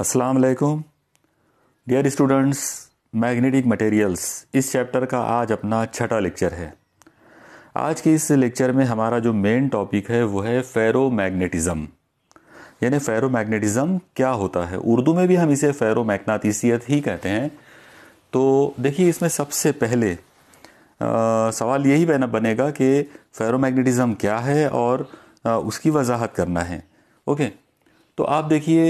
अस्सलाम वालेकुम dear students magnetic materials इस चैप्टर का आज अपना छठा लेक्चर है आज के इस लेक्चर में हमारा जो मेन टॉपिक है वो है फेरो मैग्नेटिज़म यानी फेरो मैग्नेटिज़म क्या होता है उर्दू में भी हम इसे फेरो मैग्नातीसियत ही कहते हैं तो देखिए इसमें सबसे पहले आ, सवाल यही बना बनेगा कि फेरो मैग्नेटिज़म क्या है और आ, उसकी वजाहत करना है ओके तो आप देखिए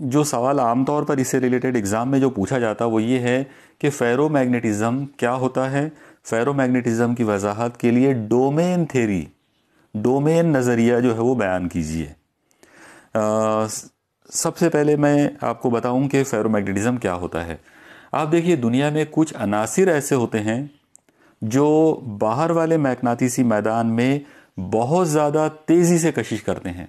जो सवाल आमतौर पर इससे रिलेटेड एग्ज़ाम में जो पूछा जाता वो ये है कि फेरोमैग्नेटिज़्म क्या होता है फेरोमैग्नेटिज़्म की वजाहत के लिए डोमेन थेरी डोमेन नज़रिया जो है वो बयान कीजिए सबसे पहले मैं आपको बताऊं कि फेरोमैग्नेटिज़्म क्या होता है आप देखिए दुनिया में कुछ अनासर ऐसे होते हैं जो बाहर वाले मैकनातीसी मैदान में बहुत ज़्यादा तेज़ी से कशिश करते हैं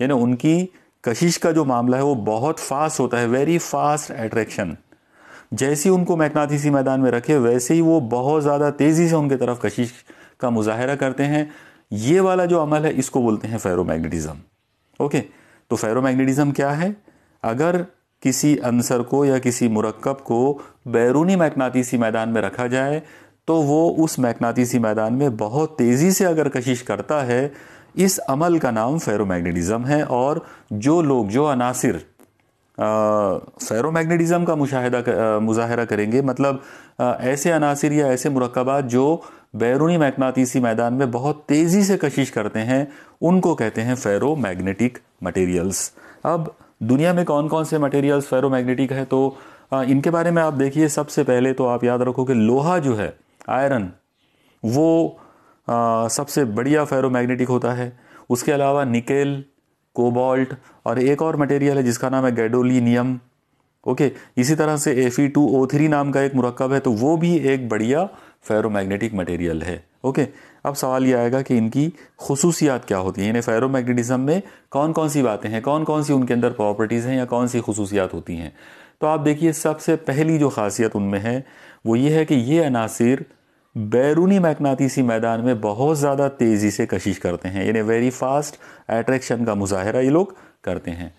यानी उनकी कशिश का जो मामला है वो बहुत फास्ट होता है वेरी फास्ट एट्रैक्शन जैसे उनको मैकनाथीसी मैदान में रखे वैसे ही वो बहुत ज़्यादा तेज़ी से उनके तरफ कशिश का मुजाहरा करते हैं ये वाला जो अमल है इसको बोलते हैं फेरोमैग्नेटिज़म ओके तो फेरोमैग्नेटिज्म क्या है अगर किसी अंसर को या किसी मुरक्कब को बैरूनी मैकनातीसी मैदान में रखा जाए तो वो उस मैकनातीसी मैदान में बहुत तेज़ी से अगर कशिश करता है इस अमल का नाम फेरोमैग्नेटिज्म है और जो लोग जो अनासर फेरोमैग्नेटिज्म का मुशाहिदा मुजाहरा करेंगे मतलब आ, ऐसे अनासर या ऐसे मरकबात जो बैरूनी मैकनातीसी मैदान में बहुत तेज़ी से कशिश करते हैं उनको कहते हैं फेरोमैग्नेटिक मटेरियल्स अब दुनिया में कौन कौन से मटेरियल्स फेरोमैग्नेटिक है तो आ, इनके बारे में आप देखिए सबसे पहले तो आप याद रखो कि लोहा जो है आयरन वो सबसे बढ़िया फेरोमैग्नेटिक होता है उसके अलावा निकेल कोबाल्ट और एक और मटेरियल है जिसका नाम है गैडोलिनियम ओके इसी तरह से F e two O three नाम का एक मरकब है तो वो भी एक बढ़िया फेरोमैग्नेटिक मटेरियल है ओके अब सवाल ये आएगा कि इनकी खसूसियात क्या होती है यानी फेरोमैग्नेटिज्म में कौन कौन सी बातें हैं कौन कौन सी उनके अंदर प्रॉपर्टीज़ हैं या कौन सी खसूसियात होती हैं तो आप देखिए सबसे पहली जो खासियत उनमें है वो ये है कि ये अनासर बैरूनी मैकनातीसी मैदान में बहुत ज़्यादा तेज़ी से कशिश करते हैं यानी वेरी फास्ट एट्रैक्शन का मुजाहरा ये लोग करते हैं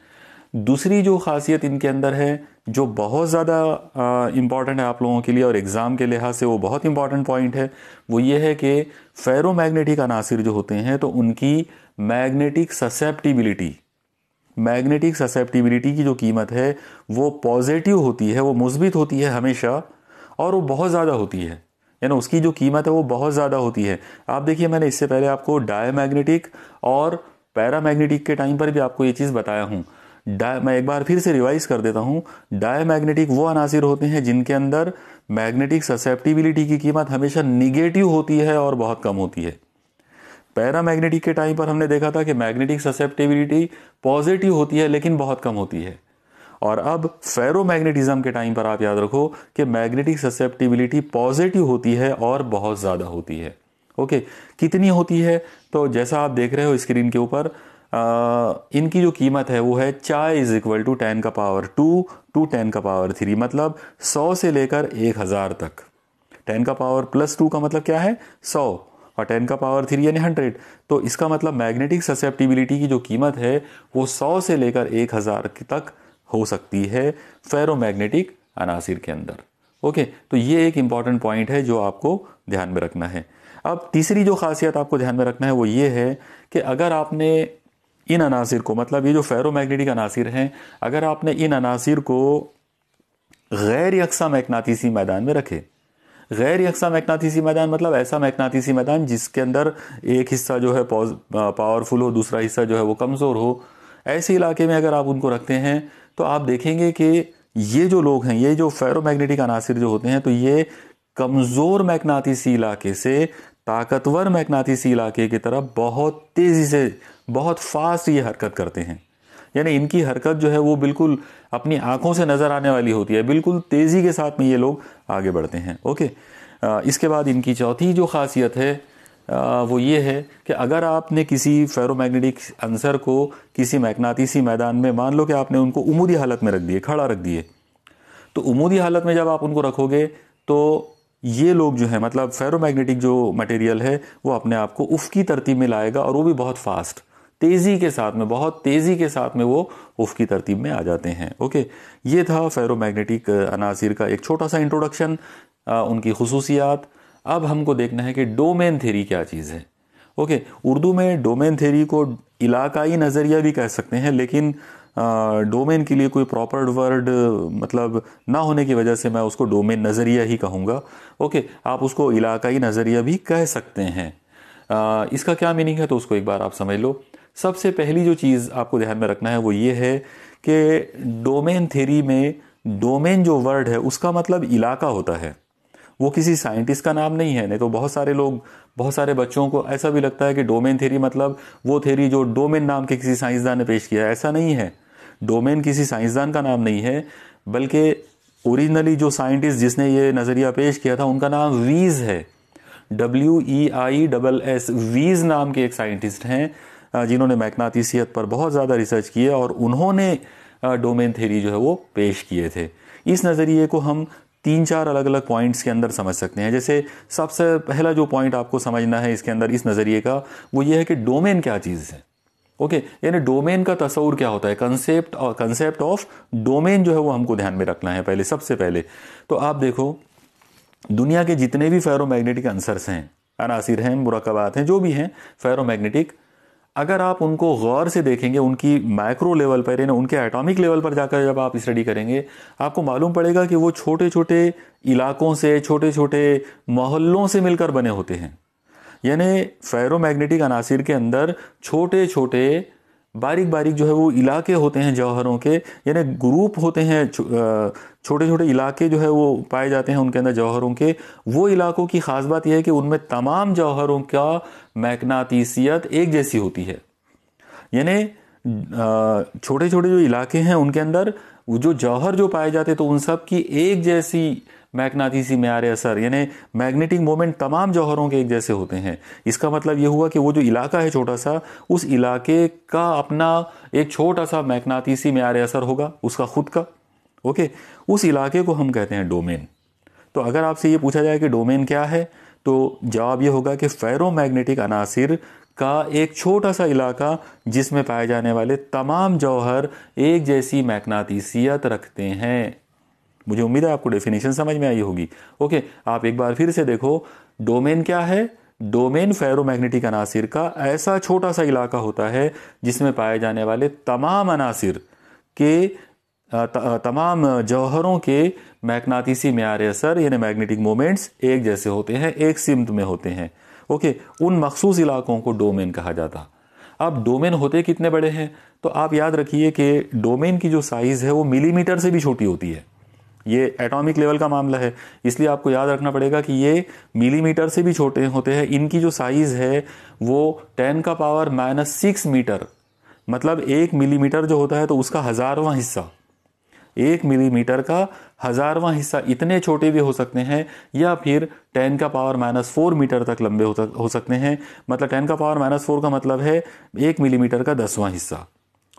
दूसरी जो खासियत इनके अंदर है जो बहुत ज़्यादा इम्पॉर्टेंट है आप लोगों के लिए और एग्ज़ाम के लिहाज से वो बहुत इंपॉर्टेंट पॉइंट है वो ये है कि फेरोमैग्नेटिक अनासर जो होते हैं तो उनकी मैग्नेटिक ससेप्टिबिलिटी मैग्नेटिक ससेप्टिबिलिटी की जो कीमत है वो पॉजिटिव होती है वो मुस्बित होती है हमेशा और वो बहुत ज़्यादा होती है यानी उसकी जो कीमत है वो बहुत ज़्यादा होती है आप देखिए मैंने इससे पहले आपको डायमैग्नेटिक और पैरामैग्नेटिक के टाइम पर भी आपको ये चीज़ बताया हूँ डाय मैं एक बार फिर से रिवाइज कर देता हूँ डायमैग्नेटिक वो अनासिर होते हैं जिनके अंदर मैग्नेटिक ससेप्टिबिलिटी की कीमत हमेशा निगेटिव होती है और बहुत कम होती है पैरामैग्नेटिक के टाइम पर हमने देखा था कि मैग्नेटिक ससेप्टिबिलिटी पॉजिटिव होती है लेकिन बहुत कम होती है और अब फेरोमैग्नेटिज्म के टाइम पर आप याद रखो कि मैग्नेटिक ससेप्टिबिलिटी पॉजिटिव होती है और बहुत ज़्यादा होती है ओके कितनी होती है तो जैसा आप देख रहे हो स्क्रीन के ऊपर इनकी जो कीमत है वो है chi is equal to ten का पावर टू टू टेन का पावर थ्री मतलब सौ से लेकर एक हज़ार तक टेन का पावर प्लस टू का मतलब क्या है सौ और टेन का पावर थ्री यानी हंड्रेड तो इसका मतलब मैग्नेटिक ससेप्टिबिलिटी की जो कीमत है वो सौ से लेकर एक हज़ार तक हो सकती है फेरोमैग्नेटिक अनासिर के अंदर ओके तो ये एक इंपॉर्टेंट पॉइंट है जो आपको ध्यान में रखना है अब तीसरी जो खासियत आपको ध्यान में रखना है वो ये है कि अगर आपने इन अनासिर को मतलब ये जो फेरोमैग्नेटिक अनासिर हैं अगर आपने इन अनासिर को गैर यकसा मैकनातीसी मैदान में रखे गैर यकसा मैकनातीसी मैदान मतलब ऐसा मैकनातीसी मैदान जिसके अंदर एक हिस्सा जो है पावरफुल हो दूसरा हिस्सा जो है वो कमज़ोर हो ऐसे इलाके में अगर आप उनको रखते हैं तो आप देखेंगे कि ये जो लोग हैं ये जो फेरोमैग्नेटिक अनासर जो होते हैं तो ये कमज़ोर मैकनातीसी इलाके से ताकतवर मैकनातीसी इलाके की तरफ बहुत तेज़ी से बहुत फास्ट ये हरकत करते हैं यानी इनकी हरकत जो है वो बिल्कुल अपनी आंखों से नज़र आने वाली होती है बिल्कुल तेज़ी के साथ में ये लोग आगे बढ़ते हैं ओके इसके बाद इनकी चौथी जो खासियत है वो ये है कि अगर आपने किसी फेरोमैग्नेटिक अंसर को किसी मैग्नातीसी मैदान में मान लो कि आपने उनको उमूदी हालत में रख दिए खड़ा रख दिए तो उमूदी हालत में जब आप उनको रखोगे तो ये लोग जो है मतलब फेरोमैग्नेटिक जो मटेरियल है वो अपने आप को उफ की तरतीब में लाएगा और वो भी बहुत फास्ट तेज़ी के साथ में बहुत तेज़ी के साथ में वो उफ की तरतीब में आ जाते हैं ओके ये था फेरोमैग्नेटिक अनासिर का एक छोटा सा इंट्रोडक्शन उनकी खसूसियात अब हमको देखना है कि डोमेन थेरी क्या चीज़ है ओके उर्दू में डोमेन थेरी को इलाकाई नज़रिया भी कह सकते हैं लेकिन डोमेन के लिए कोई प्रॉपर वर्ड मतलब ना होने की वजह से मैं उसको डोमेन नज़रिया ही कहूँगा ओके आप उसको इलाकाई नज़रिया भी कह सकते हैं आ, इसका क्या मीनिंग है तो उसको एक बार आप समझ लो सबसे पहली जो चीज़ आपको ध्यान में रखना है वो ये है कि डोमेन थेरी में डोमेन जो वर्ड है उसका मतलब इलाका होता है वो किसी साइंटिस्ट का नाम नहीं है नहीं तो बहुत सारे लोग बहुत सारे बच्चों को ऐसा भी लगता है कि डोमेन थेरी मतलब वो थेरी जो डोमेन नाम के किसी साइंसदान ने पेश किया है ऐसा नहीं है डोमेन किसी साइंसदान का नाम नहीं है बल्कि ओरिजिनली जो साइंटिस्ट जिसने ये नज़रिया पेश किया था उनका नाम वीज है W E I double S Weiss नाम के एक साइंटिस्ट हैं जिन्होंने मैकनातीसियत पर बहुत ज़्यादा रिसर्च किया और उन्होंने डोमेन थेरी जो है वो पेश किए थे इस नज़रिए को हम तीन चार अलग अलग पॉइंट्स के अंदर समझ सकते हैं जैसे सबसे पहला जो पॉइंट आपको समझना है इसके अंदर इस नज़रिए का वो ये है कि डोमेन क्या चीज़ है ओके यानी डोमेन का तस्वूर क्या होता है कंसेप्ट और कंसेप्ट ऑफ डोमेन जो है वो हमको ध्यान में रखना है पहले सबसे पहले तो आप देखो दुनिया के जितने भी फेरोमैग्नेटिक अंसर्स हैं अनासिर हैं मुरकबात हैं जो भी हैं फेरोमैग्नेटिक अगर आप उनको गौर से देखेंगे उनकी माइक्रो लेवल पर यानी उनके एटॉमिक लेवल पर जाकर जब आप स्टडी करेंगे आपको मालूम पड़ेगा कि वो छोटे छोटे इलाकों से छोटे छोटे मोहल्लों से मिलकर बने होते हैं यानी फेरोमैग्नेटिक अनासिर के अंदर छोटे छोटे बारीक बारीक जो है वो इलाके होते हैं जौहरों के यानी ग्रुप होते हैं छोटे छोटे इलाके जो है वो पाए जाते हैं उनके अंदर जौहरों के वो इलाकों की ख़ास बात यह है कि उनमें तमाम जौहरों का मैकनातीसियत एक जैसी होती है यानी छोटे छोटे जो इलाके हैं उनके अंदर जो जौहर जो पाए जाते तो उन सब की एक जैसी मैकनाथीसी रहे असर यानी मैग्नेटिक मोमेंट तमाम जौहरों के एक जैसे होते हैं इसका मतलब ये हुआ कि वो जो इलाका है छोटा सा उस इलाके का अपना एक छोटा सा मैकनाथीसी रहे असर होगा उसका खुद का ओके उस इलाके को हम कहते हैं डोमेन तो अगर आपसे ये पूछा जाए कि डोमेन क्या है तो जवाब ये होगा कि मैग्नेटिक अनासिर का एक छोटा सा इलाका जिसमें पाए जाने वाले तमाम जौहर एक जैसी मैकनातीसियत रखते हैं मुझे उम्मीद है आपको डेफिनेशन समझ में आई होगी ओके आप एक बार फिर से देखो डोमेन क्या है डोमेन फेरोमैग्नेटिक अनासिर का ऐसा छोटा सा इलाका होता है जिसमें पाए जाने वाले तमाम अनासिर के त, तमाम जौहरों के मैकनातीसी मैार असर यानी मैग्नेटिक मोमेंट्स एक जैसे होते हैं एक सिमत में होते हैं ओके उन मखसूस इलाकों को डोमेन कहा जाता अब डोमेन होते कितने बड़े हैं तो आप याद रखिए कि डोमेन की जो साइज़ है वो मिलीमीटर से भी छोटी होती है ये एटॉमिक लेवल का मामला है इसलिए आपको याद रखना पड़ेगा कि ये मिलीमीटर से भी छोटे होते हैं इनकी जो साइज़ है वो टेन का पावर माइनस सिक्स मीटर मतलब एक मिलीमीटर जो होता है तो उसका हज़ारवां हिस्सा एक मिलीमीटर का हज़ारवां हिस्सा इतने छोटे भी हो सकते हैं या फिर टेन का पावर माइनस फोर मीटर तक लंबे हो सकते हैं मतलब टेन का पावर माइनस फोर का मतलब है एक मिलीमीटर का दसवां हिस्सा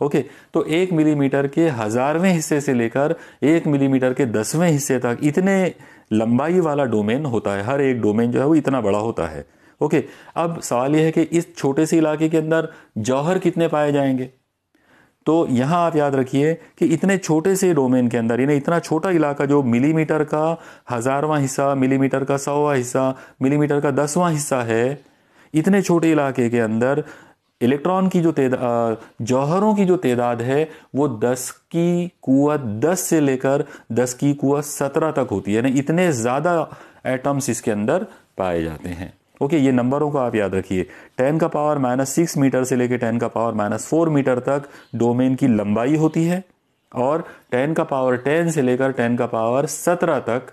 ओके okay, तो एक मिलीमीटर के हजारवें हिस्से से लेकर एक मिलीमीटर के दसवें हिस्से तक इतने लंबाई वाला डोमेन होता है हर एक डोमेन जो है वो इतना बड़ा होता है ओके okay, अब सवाल यह है कि इस छोटे से इलाके के अंदर जौहर कितने पाए जाएंगे तो यहां आप याद रखिए कि इतने छोटे से डोमेन के अंदर यानी इतना छोटा इलाका जो मिलीमीटर का हजारवां हिस्सा मिलीमीटर का सौवा हिस्सा मिलीमीटर का दसवां हिस्सा है इतने छोटे इलाके के अंदर इलेक्ट्रॉन की जो जौहरों की जो तेदाद है वो 10 की कुत 10 से लेकर 10 की कुत 17 तक होती है यानी इतने ज़्यादा एटम्स इसके अंदर पाए जाते हैं ओके ये नंबरों को आप याद रखिए 10 का पावर माइनस सिक्स मीटर से लेकर 10 का पावर माइनस फोर मीटर तक डोमेन की लंबाई होती है और 10 का पावर 10 से लेकर 10 का पावर 17 तक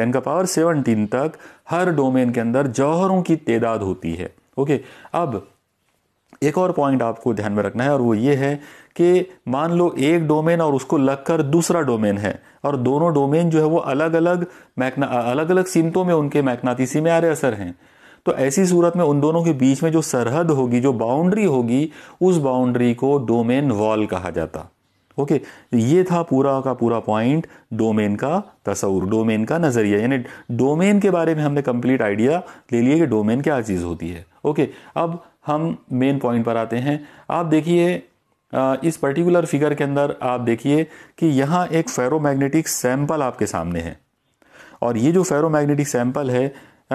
10 का पावर 17 तक हर डोमेन के अंदर जौहरों की तेदाद होती है ओके अब एक और पॉइंट आपको ध्यान में रखना है और वो ये है कि मान लो एक डोमेन और उसको लगकर दूसरा डोमेन है और दोनों डोमेन जो है वो अलग अलग मैकना अलग अलग सीमतों में उनके मैकनातीसी में आ रहे असर हैं तो ऐसी सूरत में उन दोनों के बीच में जो सरहद होगी जो बाउंड्री होगी उस बाउंड्री को डोमेन वॉल कहा जाता ओके ये था पूरा का पूरा पॉइंट डोमेन का तस्वूर डोमेन का नज़रिया यानी डोमेन के बारे में हमने कंप्लीट आइडिया ले लिया कि डोमेन क्या चीज़ होती है ओके okay, अब हम मेन पॉइंट पर आते हैं आप देखिए इस पर्टिकुलर फिगर के अंदर आप देखिए कि यहाँ एक फेरोमैग्नेटिक सैंपल आपके सामने है और ये जो फेरोमैग्नेटिक सैंपल है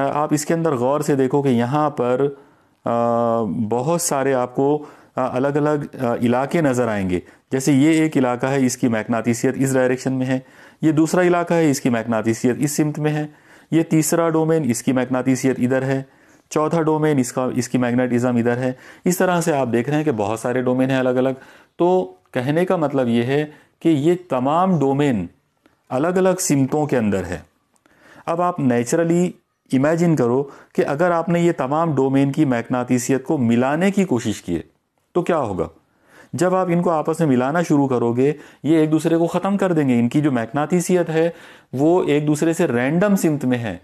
आप इसके अंदर गौर से देखो कि यहाँ पर बहुत सारे आपको अलग अलग इलाके नज़र आएंगे जैसे ये एक इलाका है इसकी मैकनातीसियत इस डायरेक्शन में है ये दूसरा इलाका है इसकी मैकनातीसियत इस सिमत में है ये तीसरा डोमेन इसकी मैकनातीसियत इधर है चौथा डोमेन इसका इसकी मैग्नेटिज्म इधर है इस तरह से आप देख रहे हैं कि बहुत सारे डोमेन हैं अलग अलग तो कहने का मतलब ये है कि ये तमाम डोमेन अलग अलग सिमतों के अंदर है अब आप नेचुरली इमेजिन करो कि अगर आपने ये तमाम डोमेन की मैकनातीसियत को मिलाने की कोशिश किए तो क्या होगा जब आप इनको आपस में मिलाना शुरू करोगे ये एक दूसरे को ख़त्म कर देंगे इनकी जो मैकनातीसियत है वो एक दूसरे से रैंडम सिमत में है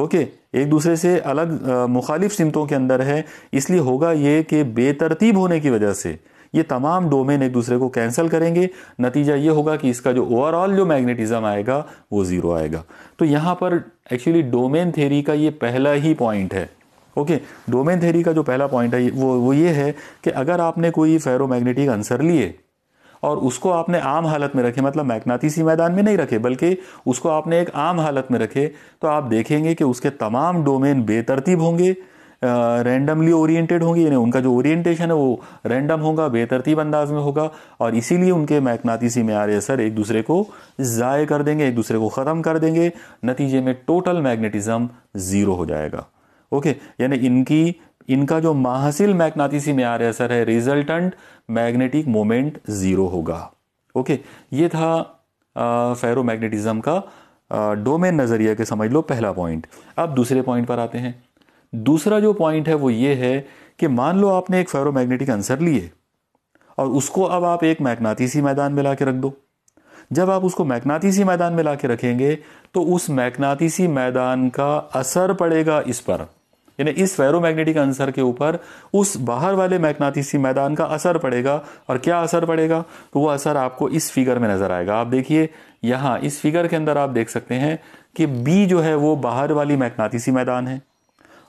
ओके एक दूसरे से अलग मुखालिफ सिमतों के अंदर है इसलिए होगा ये कि बेतरतीब होने की वजह से ये तमाम डोमेन एक दूसरे को कैंसिल करेंगे नतीजा ये होगा कि इसका जो ओवरऑल जो मैग्नेटिज्म आएगा वो ज़ीरो आएगा तो यहाँ पर एक्चुअली डोमेन थेरी का ये पहला ही पॉइंट है ओके डोमेन थेरी का जो पहला पॉइंट है वो वो ये है कि अगर आपने कोई फेरोमैग्नेटिक आंसर लिए और उसको आपने आम हालत में रखे मतलब मैकनातीसी मैदान में नहीं रखे बल्कि उसको आपने एक आम हालत में रखे तो आप देखेंगे कि उसके तमाम डोमेन बेतरतीब होंगे रैंडमली ओरिएंटेड होंगे यानी उनका जो ओरिएंटेशन है वो रैंडम होगा बेतरतीब अंदाज में होगा और इसीलिए उनके मैकनातीसी मैारे असर एक दूसरे को ज़ाय कर देंगे एक दूसरे को ख़त्म कर देंगे नतीजे में टोटल मैग्नेटिज़म ज़ीरो हो जाएगा ओके यानी इनकी इनका जो महसिल मैग्नाटिसी में आर असर है रिजल्टेंट मैग्नेटिक मोमेंट ज़ीरो होगा ओके ये था फेरोमैग्नेटिज्म का डोमेन नज़रिया के समझ लो पहला पॉइंट अब दूसरे पॉइंट पर आते हैं दूसरा जो पॉइंट है वो ये है कि मान लो आपने एक फेरोमैग्नेटिक आंसर लिए और उसको अब आप एक मैग्नातीसी मैदान में ला के रख दो जब आप उसको मैग्नातीसी मैदान में ला के रखेंगे तो उस मैग्नातीसी मैदान का असर पड़ेगा इस पर यानी इस फेरोमैग्नेटिक अंसर के ऊपर उस बाहर वाले मैग्नातीसी मैदान का असर पड़ेगा और क्या असर पड़ेगा तो वो असर आपको इस फिगर में नज़र आएगा आप देखिए यहां इस फिगर के अंदर आप देख सकते हैं कि बी जो है वो बाहर वाली मैकनातीसी मैदान है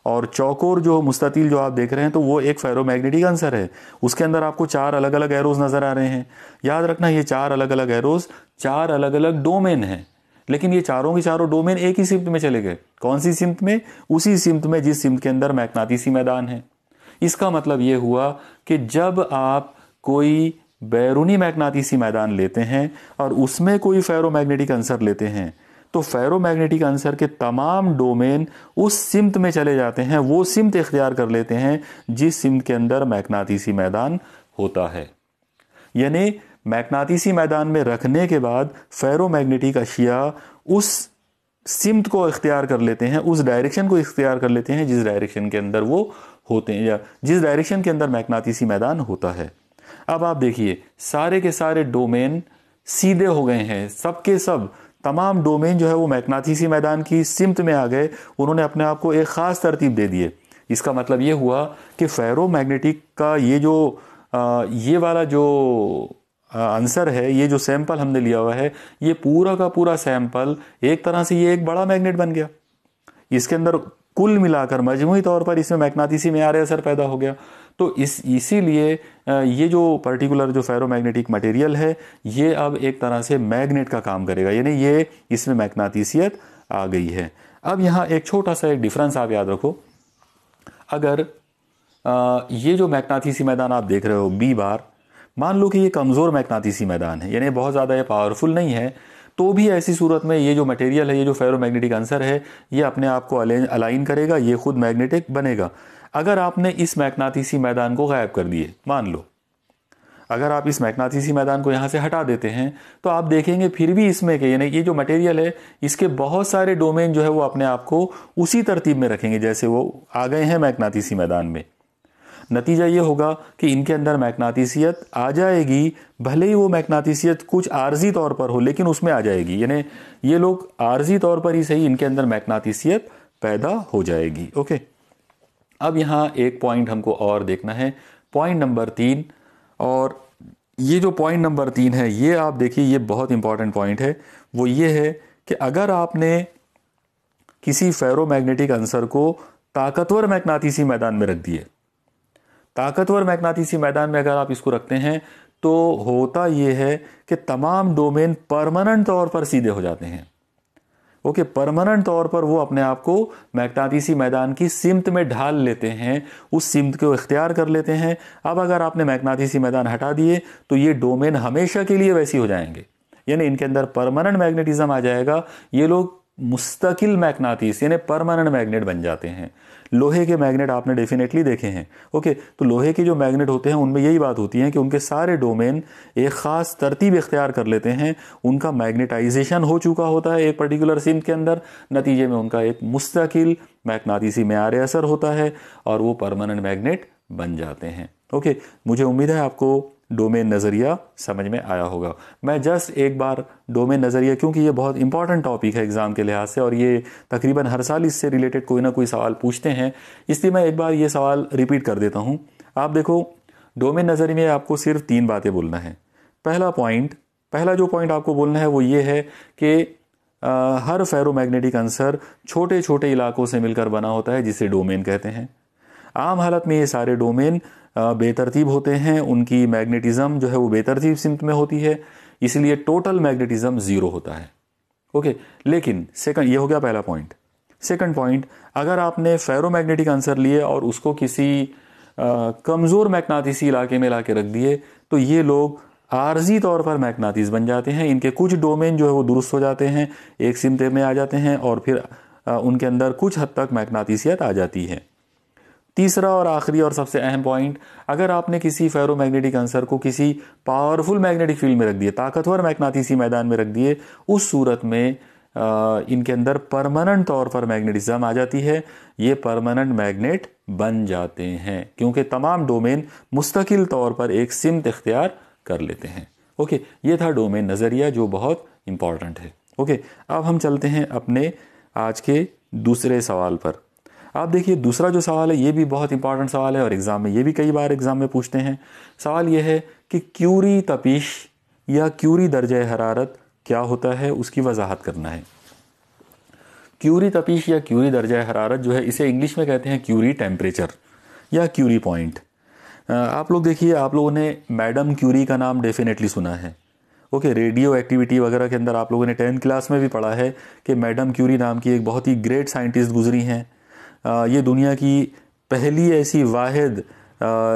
और चौकोर जो मुस्ततील जो आप देख रहे हैं तो वो एक फेरोमैग्नेटिक आंसर है उसके अंदर आपको चार अलग अलग एरोज नज़र आ रहे हैं याद रखना ये चार अलग अलग एरोज चार अलग अलग डोमेन हैं लेकिन ये चारों के चारों डोमेन एक ही सिमत में चले गए कौन सी सिमत में उसी सिमत में जिस सिमत के अंदर मैकनातीसी मैदान है इसका मतलब ये हुआ कि जब आप कोई बैरूनी मैकनातीसी मैदान लेते हैं और उसमें कोई फेरोमैग्नेटिक आंसर लेते हैं तो फेरोमैग्नेटिक आंसर के तमाम डोमेन उस सिमत में चले जाते हैं वो सिमत इख्तियार कर लेते हैं जिस सिमत के अंदर मैकनातीसी मैदान होता है यानी मैकनातीसी मैदान में रखने के बाद फेरोमैग्नेटिक अशिया उस सिमत को इख्तियार कर लेते हैं उस डायरेक्शन को इख्तियार कर लेते हैं जिस डायरेक्शन के अंदर वो होते हैं या जिस डायरेक्शन के अंदर मैकनातीसी मैदान होता है अब आप देखिए सारे के सारे डोमेन सीधे हो गए हैं सब के सब तमाम डोमेन जो है वो मैकनातीसी मैदान की सिमत में आ गए उन्होंने अपने आप को एक ख़ास तरतीब दे दिए इसका मतलब ये हुआ कि फेरो मैग्नेटिक का ये जो आ, ये वाला जो आंसर है ये जो सैंपल हमने लिया हुआ है ये पूरा का पूरा सैंपल एक तरह से ये एक बड़ा मैग्नेट बन गया इसके अंदर कुल मिलाकर मजमू तौर पर इसमें मैकनातीसी में आ रहे असर पैदा हो गया तो इस इसीलिए ये जो पर्टिकुलर जो फेरोमैग्नेटिक मटेरियल है ये अब एक तरह से मैग्नेट का काम करेगा यानी ये इसमें मैग्नातीसीत आ गई है अब यहाँ एक छोटा सा एक डिफरेंस आप याद रखो अगर ये जो मैकनाथीसी मैदान आप देख रहे हो बी बार मान लो कि ये कमज़ोर मैग्नातीसी मैदान है यानी बहुत ज़्यादा ये पावरफुल नहीं है तो भी ऐसी सूरत में ये जो मटेरियल है ये जो फेरोमैग्नेटिक आंसर है ये अपने आप को अलाइन करेगा ये खुद मैग्नेटिक बनेगा अगर आपने इस मैग्नातीसी मैदान को गायब कर दिए मान लो अगर आप इस मैग्नातीसी मैदान को यहाँ से हटा देते हैं तो आप देखेंगे फिर भी इसमें के यानी ये जो मटेरियल है इसके बहुत सारे डोमेन जो है वो अपने आप को उसी तरतीब में रखेंगे जैसे वो आ गए हैं मैग्नातीसी मैदान में नतीजा ये होगा कि इनके अंदर मैकनातीसियत आ जाएगी भले ही वो मैकनातीसियत कुछ आर्जी तौर पर हो लेकिन उसमें आ जाएगी यानी ये लोग आर्जी तौर पर ही सही इनके अंदर मैकनातीसियत पैदा हो जाएगी ओके अब यहाँ एक पॉइंट हमको और देखना है पॉइंट नंबर तीन और ये जो पॉइंट नंबर तीन है ये आप देखिए ये बहुत इंपॉर्टेंट पॉइंट है वो ये है कि अगर आपने किसी फेरोमैग्नेटिक आंसर को ताकतवर मैकनातीसी मैदान में रख दिए ताकतवर मैकनातीसी मैदान में अगर आप इसको रखते हैं तो होता यह है कि तमाम डोमेन परमानेंट तौर पर सीधे हो जाते हैं ओके परमानेंट तौर पर वो अपने आप को मैकनातीसी मैदान की सिमत में ढाल लेते हैं उस सिमत को इख्तियार कर लेते हैं अब अगर आपने मैकनातीसी मैदान हटा दिए तो ये डोमेन हमेशा के लिए वैसी हो जाएंगे यानी इनके अंदर परमानेंट मैग्नेटिज्म आ जाएगा ये लोग मुस्तकिल मैकनातीस यानी परमानेंट मैग्नेट बन जाते हैं लोहे के मैग्नेट आपने डेफिनेटली देखे हैं ओके तो लोहे के जो मैग्नेट होते हैं उनमें यही बात होती है कि उनके सारे डोमेन एक ख़ास तरतीब इख्तियार कर लेते हैं उनका मैग्नेटाइजेशन हो चुका होता है एक पर्टिकुलर सिम के अंदर नतीजे में उनका एक मुस्तकिल मैकनातीसी मैार असर होता है और वो परमानेंट मैग्नेट बन जाते हैं ओके मुझे उम्मीद है आपको डोमेन नज़रिया समझ में आया होगा मैं जस्ट एक बार डोमेन नज़रिया क्योंकि ये बहुत इंपॉर्टेंट टॉपिक है एग्ज़ाम के लिहाज से और ये तकरीबन हर साल इससे रिलेटेड कोई ना कोई सवाल पूछते हैं इसलिए मैं एक बार ये सवाल रिपीट कर देता हूँ आप देखो डोमेन नज़रिए में आपको सिर्फ तीन बातें बोलना है पहला पॉइंट पहला जो पॉइंट आपको बोलना है वो ये है कि आ, हर फेरोमैग्नेटिक अंसर छोटे छोटे इलाकों से मिलकर बना होता है जिसे डोमेन कहते हैं आम हालत में ये सारे डोमेन बेतरतीब होते हैं उनकी मैग्नेटिज्म जो है वो बेतरतीब सिमत में होती है इसलिए टोटल मैग्नेटिज्म ज़ीरो होता है ओके लेकिन सेकंड ये हो गया पहला पॉइंट सेकंड पॉइंट अगर आपने फेरोमैग्नेटिक आंसर लिए और उसको किसी कमज़ोर मैकनातीसी इलाके में ला के रख दिए तो ये लोग आर्जी तौर पर मैकनातीस बन जाते हैं इनके कुछ डोमेन जो है वो दुरुस्त हो जाते हैं एक सिमते में आ जाते हैं और फिर उनके अंदर कुछ हद तक मैकनातीसियत आ जाती है तीसरा और आखिरी और सबसे अहम पॉइंट अगर आपने किसी फेरोमैग्नेटिक आंसर को किसी पावरफुल मैग्नेटिक फील्ड में रख दिए ताकतवर मैग्नातीसी मैदान में रख दिए उस सूरत में आ, इनके अंदर परमानेंट तौर पर मैग्नेटिज्म आ जाती है ये परमानेंट मैग्नेट बन जाते हैं क्योंकि तमाम डोमेन मुस्तकिल तौर पर एक सिमत इख्तियार कर लेते हैं ओके ये था डोमेन नज़रिया जो बहुत इम्पॉर्टेंट है ओके अब हम चलते हैं अपने आज के दूसरे सवाल पर आप देखिए दूसरा जो सवाल है ये भी बहुत इंपॉर्टेंट सवाल है और एग्ज़ाम में ये भी कई बार एग्ज़ाम में पूछते हैं सवाल ये है कि क्यूरी तपिश या क्यूरी दर्ज हरारत क्या होता है उसकी वजाहत करना है क्यूरी तपिश या क्यूरी दर्ज हरारत जो है इसे इंग्लिश में कहते हैं क्यूरी टेम्परेचर या क्यूरी पॉइंट आप लोग देखिए आप लोगों ने मैडम क्यूरी का नाम डेफिनेटली सुना है ओके रेडियो एक्टिविटी वगैरह के अंदर आप लोगों ने टेंथ क्लास में भी पढ़ा है कि मैडम क्यूरी नाम की एक बहुत ही ग्रेट साइंटिस्ट गुजरी हैं ये दुनिया की पहली ऐसी वाहिद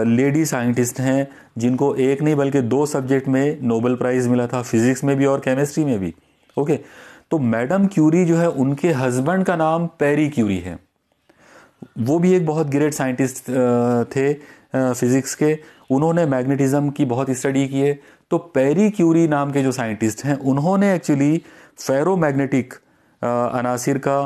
लेडी साइंटिस्ट हैं जिनको एक नहीं बल्कि दो सब्जेक्ट में नोबल प्राइज़ मिला था फिज़िक्स में भी और केमिस्ट्री में भी ओके तो मैडम क्यूरी जो है उनके हस्बैंड का नाम पेरी क्यूरी है वो भी एक बहुत ग्रेट साइंटिस्ट थे फिज़िक्स के उन्होंने मैग्नेटिज़्म की बहुत स्टडी की है तो पेरी क्यूरी नाम के जो साइंटिस्ट हैं उन्होंने एक्चुअली फेरोमैग्नेटिक अनासिर का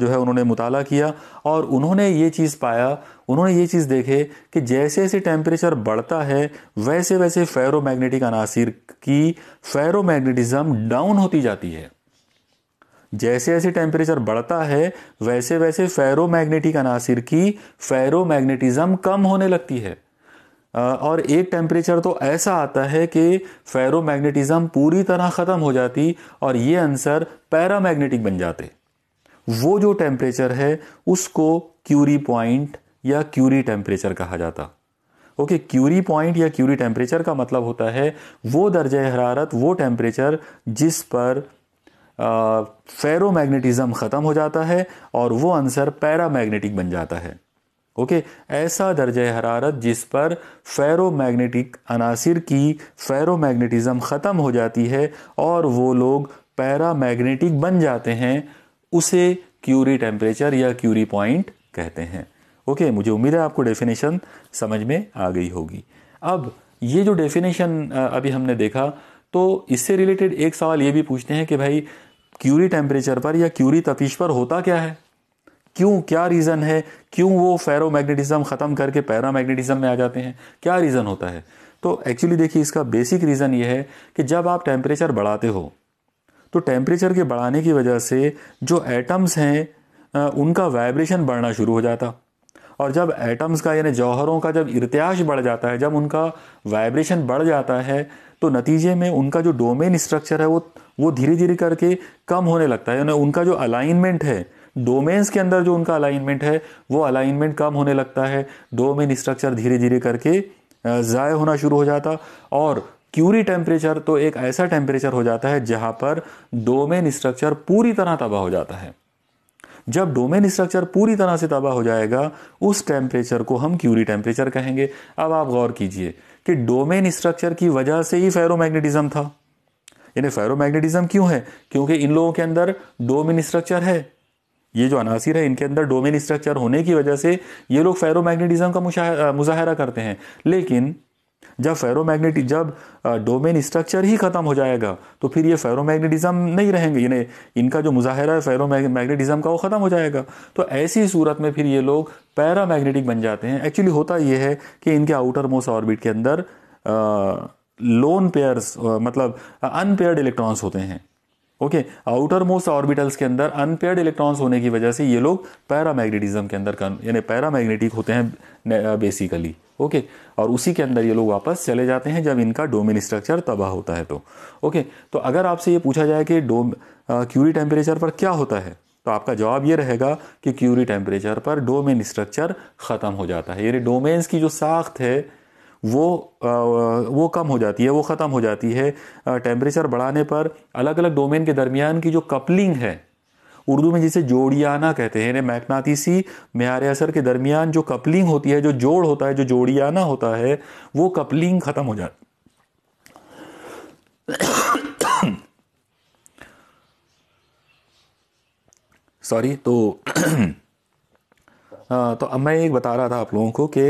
जो है उन्होंने मुताल किया और उन्होंने ये चीज़ पाया उन्होंने ये चीज़ देखे कि जैसे जैसे टेम्परेचर बढ़ता है वैसे वैसे फेरोमैग्नेटिक अनासर की फेरोमैग्नेटिज़म डाउन होती जाती है जैसे जैसे टेम्परेचर बढ़ता है वैसे वैसे फेरोमैग्नेटिक अनासर की फेरोमैग्नेटिज़म कम होने लगती है और एक टेम्परेचर तो ऐसा आता है कि फेरोमैग्नेटिज्म पूरी तरह ख़त्म हो जाती और ये आंसर पैरामैग्नेटिक बन जाते वो जो टेम्परेचर है उसको क्यूरी पॉइंट या क्यूरी टेम्परेचर कहा जाता ओके okay, क्यूरी पॉइंट या क्यूरी टेम्परेचर का मतलब होता है वो दर्ज हरारत वो टेम्परेचर जिस पर फेरोमैग्नेटिज्म ख़त्म हो जाता है और वो आंसर पैरामैग्नेटिक बन जाता है ओके okay, ऐसा दर्ज हरारत जिस पर फेरोमैग्नेटिक अनासर की फेरोमैग्नेटिज्म ख़त्म हो जाती है और वो लोग पैरामैग्नेटिक बन जाते हैं उसे क्यूरी टेम्परेचर या क्यूरी पॉइंट कहते हैं ओके मुझे उम्मीद है आपको डेफिनेशन समझ में आ गई होगी अब ये जो डेफिनेशन अभी हमने देखा तो इससे रिलेटेड एक सवाल ये भी पूछते हैं कि भाई क्यूरी टेम्परेचर पर या क्यूरी तपिश पर होता क्या है क्यों क्या रीज़न है क्यों वो फेरोमैग्नेटिज्म ख़त्म करके पैरामैग्नेटिज्म में आ जाते हैं क्या रीज़न होता है तो एक्चुअली देखिए इसका बेसिक रीज़न ये है कि जब आप टेम्परेचर बढ़ाते हो तो टेम्परेचर के बढ़ाने की वजह से जो एटम्स हैं उनका वाइब्रेशन बढ़ना शुरू हो जाता और जब एटम्स का यानी जौहरों का जब इरत्याश बढ़ जाता है जब उनका वाइब्रेशन बढ़ जाता है तो नतीजे में उनका जो डोमेन स्ट्रक्चर है वो वो धीरे धीरे करके कम होने लगता है यानी उनका जो अलाइनमेंट है डोमेन्स के अंदर जो उनका अलाइनमेंट है वो अलाइनमेंट कम होने लगता है डोमेन स्ट्रक्चर धीरे धीरे करके ज़ाय होना शुरू हो जाता और क्यूरी टेम्परेचर तो एक ऐसा टेम्परेचर हो जाता है जहां पर डोमेन स्ट्रक्चर पूरी तरह तबाह हो जाता है जब डोमेन स्ट्रक्चर पूरी तरह से तबाह हो जाएगा उस टेम्परेचर को हम क्यूरी टेम्परेचर कहेंगे अब आप गौर कीजिए कि डोमेन स्ट्रक्चर की वजह से ही फेरोमैग्नेटिज्म था यानी फेरोमैग्नेटिज्म क्यों है क्योंकि इन लोगों के अंदर डोमेन स्ट्रक्चर है ये जो अनासिर है इनके अंदर डोमेन स्ट्रक्चर होने की वजह से ये लोग फेरोमैग्नेटिज्म का मुजाहरा करते हैं लेकिन जब फेरोमैग्नेटिक जब डोमेन स्ट्रक्चर ही ख़त्म हो जाएगा तो फिर ये फेरोमैग्नेटिज्म नहीं रहेंगे यानी इनका जो मुजाहरा है फेरोमैग्नेटिज्म का वो ख़त्म हो जाएगा तो ऐसी सूरत में फिर ये लोग पैरामैग्नेटिक बन जाते हैं एक्चुअली होता ये है कि इनके आउटर मोस्ट ऑर्बिट के अंदर लोन पेयर्स मतलब अनपेयर्ड इलेक्ट्रॉन्स होते हैं ओके आउटर मोस्ट ऑर्बिटल्स के अंदर अनपेयर्ड इलेक्ट्रॉन्स होने की वजह से ये लोग पैरामैग्नेटिज्म के अंदर यानी पैरामैग्नेटिक होते हैं बेसिकली ओके और उसी के अंदर ये लोग वापस चले जाते हैं जब इनका डोमेन स्ट्रक्चर तबाह होता है तो ओके तो अगर आपसे ये पूछा जाए कि डोम क्यूरी टेम्परेचर पर क्या होता है तो आपका जवाब ये रहेगा कि क्यूरी टेम्परेचर पर डोमेन स्ट्रक्चर ख़त्म हो जाता है यानी डोमेन्स की जो साख्त है वो वो कम हो जाती है वो ख़त्म हो जाती है टेम्परेचर बढ़ाने पर अलग अलग डोमेन के दरमियान की जो कपलिंग है उर्दू में जिसे जोड़ियाना कहते हैं यानी मैकनातीसी म्यार असर के दरमियान जो कपलिंग होती है जो जोड़ होता है जो जोड़ियाना होता है वो कपलिंग ख़त्म हो जाती सॉरी तो आ, तो अब मैं एक बता रहा था आप लोगों को कि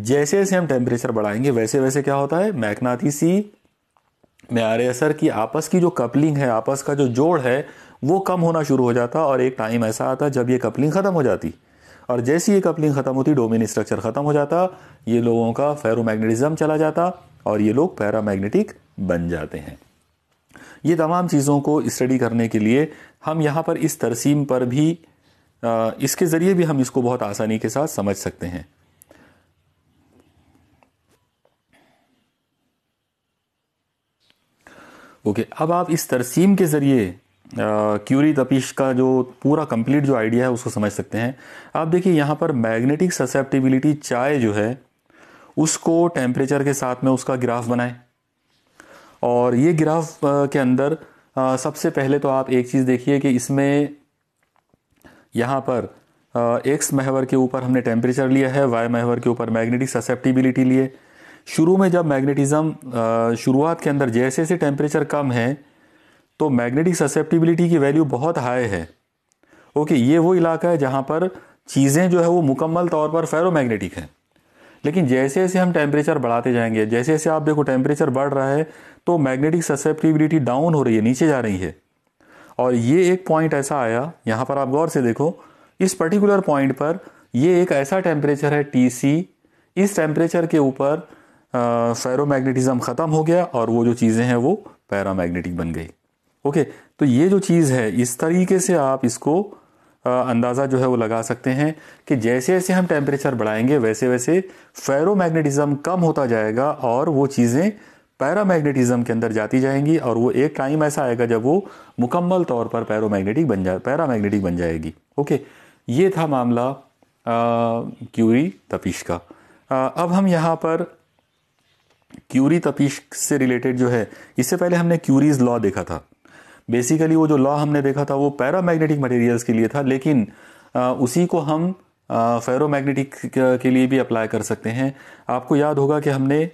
जैसे जैसे हम टेम्परेचर बढ़ाएंगे वैसे वैसे क्या होता है मैकनाथीसी में आर असर की आपस की जो कपलिंग है आपस का जो जोड़ है वो कम होना शुरू हो जाता और एक टाइम ऐसा आता जब ये कपलिंग ख़त्म हो जाती और जैसे ये कपलिंग ख़त्म होती डोमेन स्ट्रक्चर ख़त्म हो जाता ये लोगों का फेरोमैग्नेटिज्म चला जाता और ये लोग पैरामैग्नेटिक बन जाते हैं ये तमाम चीज़ों को स्टडी करने के लिए हम यहाँ पर इस तरसीम पर भी इसके ज़रिए भी हम इसको बहुत आसानी के साथ समझ सकते हैं ओके अब आप इस तरसीम के ज़रिए क्यूरी तपीश का जो पूरा कंप्लीट जो आइडिया है उसको समझ सकते हैं आप देखिए यहाँ पर मैग्नेटिक ससेप्टिबिलिटी चाय जो है उसको टेम्परेचर के साथ में उसका ग्राफ बनाएं और ये ग्राफ के अंदर सबसे पहले तो आप एक चीज़ देखिए कि इसमें यहाँ पर एक्स महवर के ऊपर हमने टेम्परेचर लिया है वाई महवर के ऊपर मैग्नेटिक ससेप्टिबिलिटी लिए शुरू में जब मैग्नेटिज़्म शुरुआत के अंदर जैसे जैसे टेम्परेचर कम है तो मैग्नेटिक ससेप्टिबिलिटी की वैल्यू बहुत हाई है ओके ये वो इलाका है जहाँ पर चीज़ें जो है वो मुकम्मल तौर पर फेरोमैग्नेटिक हैं लेकिन जैसे जैसे हम टेम्परेचर बढ़ाते जाएंगे जैसे जैसे आप देखो टेम्परेचर बढ़ रहा है तो मैग्नेटिक ससेप्टिबिलिटी डाउन हो रही है नीचे जा रही है और ये एक पॉइंट ऐसा आया यहाँ पर आप गौर से देखो इस पर्टिकुलर पॉइंट पर ये एक ऐसा टेम्परेचर है टी इस टेम्परेचर के ऊपर फेरोमैग्नेटिज्म ख़त्म हो गया और वो जो चीज़ें हैं वो पैरामैग्नेटिक बन गई ओके तो ये जो चीज़ है इस तरीके से आप इसको अंदाज़ा जो है वो लगा सकते हैं कि जैसे जैसे हम टेम्परेचर बढ़ाएंगे वैसे वैसे फेरोमैग्नेटिज्म कम होता जाएगा और वो चीज़ें पैरामैग्नेटिज्म के अंदर जाती जाएंगी और वो एक टाइम ऐसा आएगा जब वो मुकम्मल तौर पर पैरोमैग्नेटिक बन जाए पैरामैग्नेटिक बन जाएगी ओके ये था मामला क्यूरी तपिश का आ, अब हम यहाँ पर क्यूरी तपीश से रिलेटेड जो है इससे पहले हमने क्यूरीज लॉ देखा था बेसिकली वो जो लॉ हमने देखा था वो पैरामैग्नेटिक मटेरियल्स के लिए था लेकिन उसी को हम फेरोमैग्नेटिक के लिए भी अप्लाई कर सकते हैं आपको याद होगा कि हमने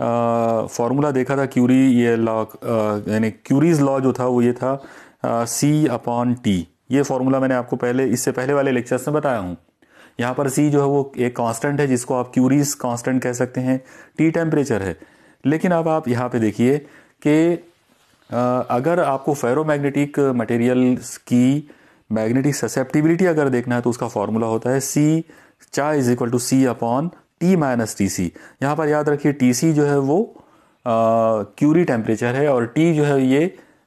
फॉर्मूला देखा था क्यूरी ये लॉ यानी क्यूरीज लॉ जो था वो ये था सी अपॉन टी ये फॉर्मूला मैंने आपको पहले इससे पहले वाले लेक्चर्स में बताया हूँ यहाँ पर सी जो है वो एक कांस्टेंट है जिसको आप क्यूरीज कांस्टेंट कह सकते हैं टी टेम्परेचर है लेकिन अब आप यहाँ पे देखिए कि अगर आपको फेरोमैग्नेटिक मटेरियल्स की मैग्नेटिक ससेप्टिबिलिटी अगर देखना है तो उसका फॉर्मूला होता है सी चा is equal to C upon T minus T C यहाँ पर याद रखिए टी सी जो है वो क्यूरी टेम्परेचर है और टी जो है ये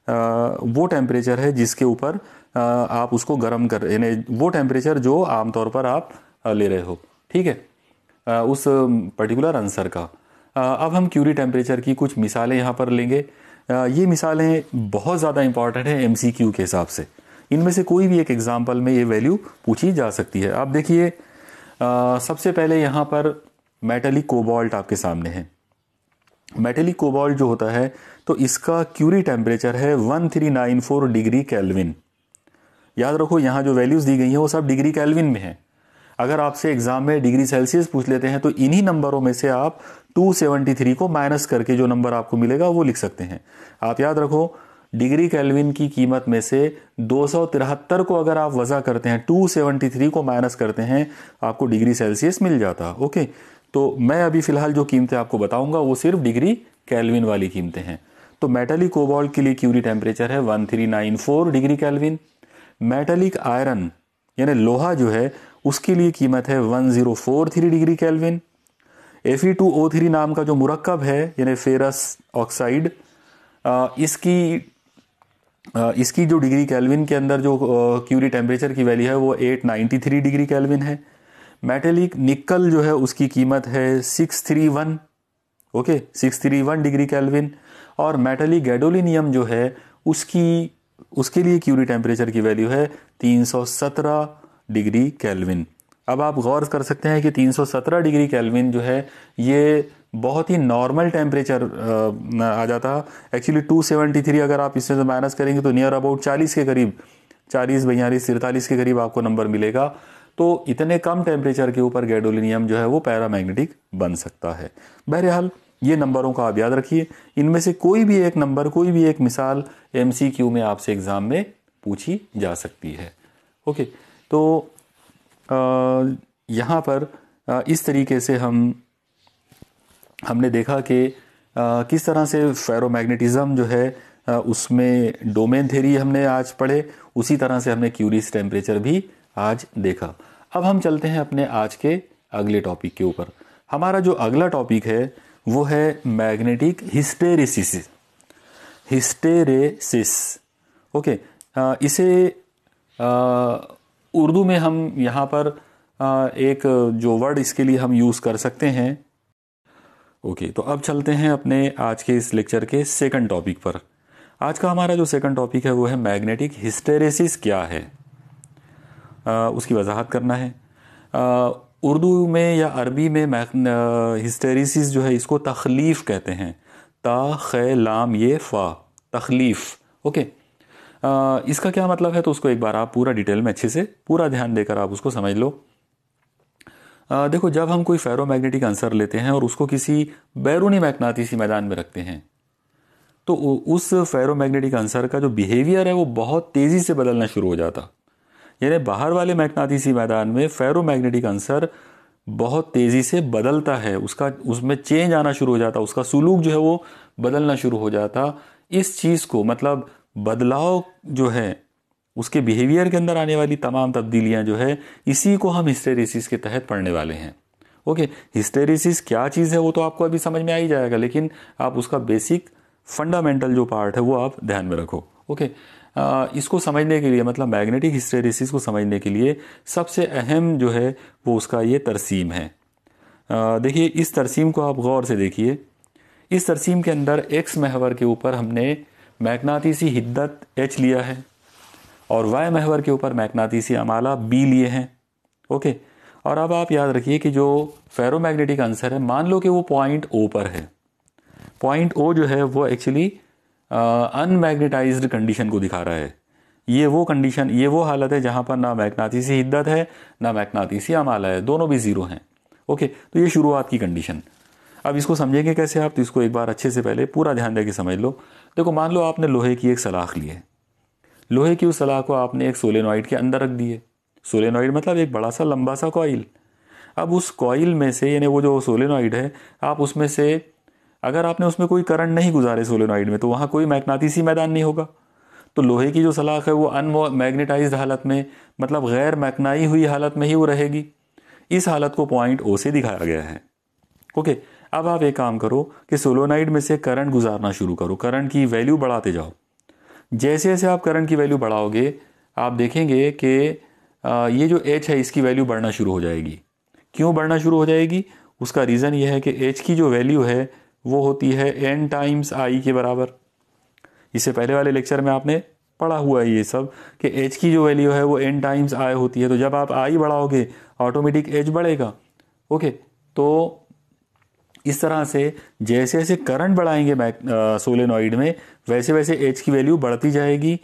आ, वो टेम्परेचर है जिसके ऊपर आप उसको गर्म कर यानी वो टेम्परेचर जो आमतौर पर आप ले रहे हो ठीक है उस पर्टिकुलर आंसर का अब हम क्यूरी टेम्परेचर की कुछ मिसालें यहाँ पर लेंगे ये मिसालें बहुत ज़्यादा इंपॉर्टेंट हैं एम के हिसाब से इनमें से कोई भी एक एग्जाम्पल में ये वैल्यू पूछी जा सकती है आप देखिए सबसे पहले यहाँ पर मेटेलिक कोबाल्ट आपके सामने है मेटेलिक कोबाल्ट जो होता है तो इसका क्यूरी टेम्परेचर है 1394 डिग्री कैलविन याद रखो यहाँ जो वैल्यूज़ दी गई हैं वो सब डिग्री कैलविन में हैं अगर आपसे एग्जाम में डिग्री सेल्सियस पूछ लेते हैं तो इन्हीं नंबरों में से आप 273 को माइनस करके जो नंबर आपको मिलेगा वो लिख सकते हैं आप याद रखो डिग्री कैलविन की कीमत में से दो को अगर आप वजह करते हैं 273 को माइनस करते हैं आपको डिग्री सेल्सियस मिल जाता ओके तो मैं अभी फ़िलहाल जो कीमतें आपको बताऊंगा वो सिर्फ डिग्री कैलविन वाली कीमतें हैं तो मेटली कोबाल्ट के लिए क्यूरी टेम्परेचर है 1394 डिग्री कैलविन मेटेलिक आयरन यानी लोहा जो है उसके लिए कीमत है 1043 डिग्री केल्विन Fe2O3 नाम का जो मुरक्कब है यानी फेरस ऑक्साइड इसकी इसकी जो डिग्री कैलविन के अंदर जो क्यूरी टेम्परेचर की वैल्यू है वो 893 डिग्री कैलविन है मेटेलिक निकल जो है उसकी कीमत है 631 ओके 631 डिग्री कैलविन और मेटेलिक गैडोलिनियम जो है उसकी उसके लिए क्यूरी टेम्परेचर की वैल्यू है 317 डिग्री केल्विन अब आप गौर कर सकते हैं कि 317 डिग्री केल्विन जो है ये बहुत ही नॉर्मल टेम्परेचर आ जाता एक्चुअली 273 अगर आप से माइनस करेंगे तो नियर अबाउट 40 के करीब 40 बयालीस तिरतालीस के करीब आपको नंबर मिलेगा तो इतने कम टेम्परेचर के ऊपर गैडोलिनियम जो है वो पैरामैग्नेटिक बन सकता है बहरहाल ये नंबरों का आप याद रखिए इनमें से कोई भी एक नंबर कोई भी एक मिसाल एम में आपसे एग्ज़ाम में पूछी जा सकती है ओके तो यहाँ पर आ, इस तरीके से हम हमने देखा कि किस तरह से फेरोमैग्नेटिज्म जो है आ, उसमें डोमेन थेरी हमने आज पढ़े उसी तरह से हमने क्यूरिस टेम्परेचर भी आज देखा अब हम चलते हैं अपने आज के अगले टॉपिक के ऊपर हमारा जो अगला टॉपिक है वो है मैग्नेटिक हिस्टेरेसिस हिस्टेरेसिस ओके इसे उर्दू में हम यहाँ पर एक जो वर्ड इसके लिए हम यूज़ कर सकते हैं ओके तो अब चलते हैं अपने आज के इस लेक्चर के सेकंड टॉपिक पर आज का हमारा जो सेकंड टॉपिक है वो है मैग्नेटिक हिस्टेरेसिस क्या है आ, उसकी वजाहत करना है आ, उर्दू में या अरबी में हिस्टेरिसिस जो है इसको तखलीफ कहते हैं ता खे लाम ये फ़ा तखलीफ ओके आ, इसका क्या मतलब है तो उसको एक बार आप पूरा डिटेल में अच्छे से पूरा ध्यान देकर आप उसको समझ लो आ, देखो जब हम कोई फेरोमैग्नेटिक आंसर लेते हैं और उसको किसी बैरूनी मैकनातीसी मैदान में रखते हैं तो उस फेरोमैग्नेटिक आंसर का जो बिहेवियर है वो बहुत तेज़ी से बदलना शुरू हो जाता यानी बाहर वाले मैकनातीसी मैदान में फेरोमैग्नेटिक अंसर बहुत तेज़ी से बदलता है उसका उसमें चेंज आना शुरू हो जाता उसका सुलूक जो है वो बदलना शुरू हो जाता इस चीज़ को मतलब बदलाव जो है उसके बिहेवियर के अंदर आने वाली तमाम तब्दीलियां जो है इसी को हम हिस्टेरिसिस के तहत पढ़ने वाले हैं ओके हिस्टेरिसिस क्या चीज़ है वो तो आपको अभी समझ में आ ही जाएगा लेकिन आप उसका बेसिक फंडामेंटल जो पार्ट है वो आप ध्यान में रखो ओके इसको समझने के लिए मतलब मैग्नेटिक हिस्टेरेसिस को समझने के लिए सबसे अहम जो है वो उसका ये तरसीम है देखिए इस तरसीम को आप गौर से देखिए इस तरसीम के अंदर एक्स महवर के ऊपर हमने मैकनातीसी हिद्दत एच लिया है और वाई महवर के ऊपर मैकनातीसी अमाला बी लिए हैं ओके और अब आप याद रखिए कि जो फेरोमैग्नेटिक आंसर है मान लो कि वो पॉइंट ओ पर है पॉइंट ओ जो है वो एक्चुअली अनमैग्नेटाइज uh, कंडीशन को दिखा रहा है ये वो कंडीशन ये वो हालत है जहाँ पर ना मैकनातीसी हिद्दत है ना मैकनातीसी अमाला है दोनों भी ज़ीरो हैं ओके तो ये शुरुआत की कंडीशन अब इसको समझेंगे कैसे आप तो इसको एक बार अच्छे से पहले पूरा ध्यान दे के समझ लो देखो मान लो आपने लोहे की एक सलाख ली है लोहे की उस सलाख को आपने एक सोलेनॉइड के अंदर रख दिए सोलेनॉइड मतलब एक बड़ा सा लंबा सा कॉइल अब उस कॉइल में से यानी वो जो सोलेनॉइड है आप उसमें से अगर आपने उसमें कोई करंट नहीं गुजारे सोलेनॉइड में तो वहाँ कोई मैग्नातीसी मैदान नहीं होगा तो लोहे की जो सलाख है वो अन मैग्नेटाइज हालत में मतलब गैर मैकनाई हुई हालत में ही वो रहेगी इस हालत को पॉइंट ओ से दिखाया गया है ओके अब आप एक काम करो कि सोलोनाइड में से करंट गुजारना शुरू करो करंट की वैल्यू बढ़ाते जाओ जैसे जैसे आप करंट की वैल्यू बढ़ाओगे आप देखेंगे कि ये जो एच है इसकी वैल्यू बढ़ना शुरू हो जाएगी क्यों बढ़ना शुरू हो जाएगी उसका रीज़न यह है कि एच की जो वैल्यू है वो होती है एन टाइम्स आई के बराबर इससे पहले वाले लेक्चर में आपने पढ़ा हुआ है ये सब कि एच की जो वैल्यू है वो एन टाइम्स आई होती है तो जब आप आई बढ़ाओगे ऑटोमेटिक एच बढ़ेगा ओके तो इस तरह से जैसे जैसे करंट बढ़ाएंगे सोलेनॉइड में वैसे वैसे एच की वैल्यू बढ़ती जाएगी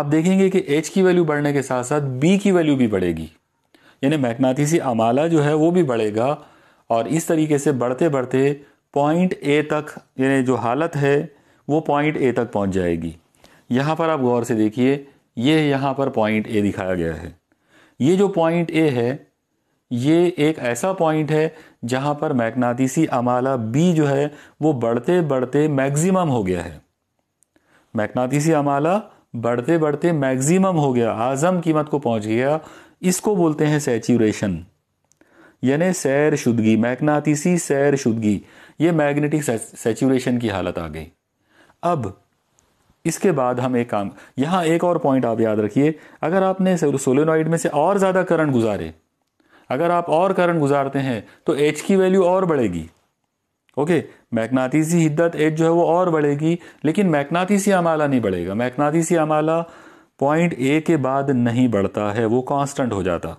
आप देखेंगे कि एच की वैल्यू बढ़ने के साथ साथ बी की वैल्यू भी बढ़ेगी यानी मैकनाथी से अमाला जो है वो भी बढ़ेगा और इस तरीके से बढ़ते बढ़ते पॉइंट ए तक यानी जो हालत है वो पॉइंट ए तक पहुंच जाएगी यहाँ पर आप गौर से देखिए ये यहाँ पर पॉइंट ए दिखाया गया है ये जो पॉइंट ए है ये एक ऐसा पॉइंट है जहाँ पर मैकनातीसी अमाला बी जो है वो बढ़ते बढ़ते मैक्सिमम हो गया है मैकनातीसी अमाला बढ़ते बढ़ते मैक्सिमम हो गया आज़म कीमत को पहुंच गया इसको बोलते हैं सैचुरेशन यानी सैर शुद्धगी मैकनातीसी सैर शुद्धगी ये मैग्नेटिक सेचुरेशन की हालत आ गई अब इसके बाद हम एक काम यहाँ एक और पॉइंट आप याद रखिए अगर आपने सोलेनॉइड में से और ज़्यादा करंट गुजारे अगर आप और करंट गुजारते हैं तो एच की वैल्यू और बढ़ेगी ओके मैकनातीसी हिद्दत एच जो है वो और बढ़ेगी लेकिन मैकनातीसी अमाला नहीं बढ़ेगा मैकनातीसी अमाला पॉइंट ए के बाद नहीं बढ़ता है वो कांस्टेंट हो जाता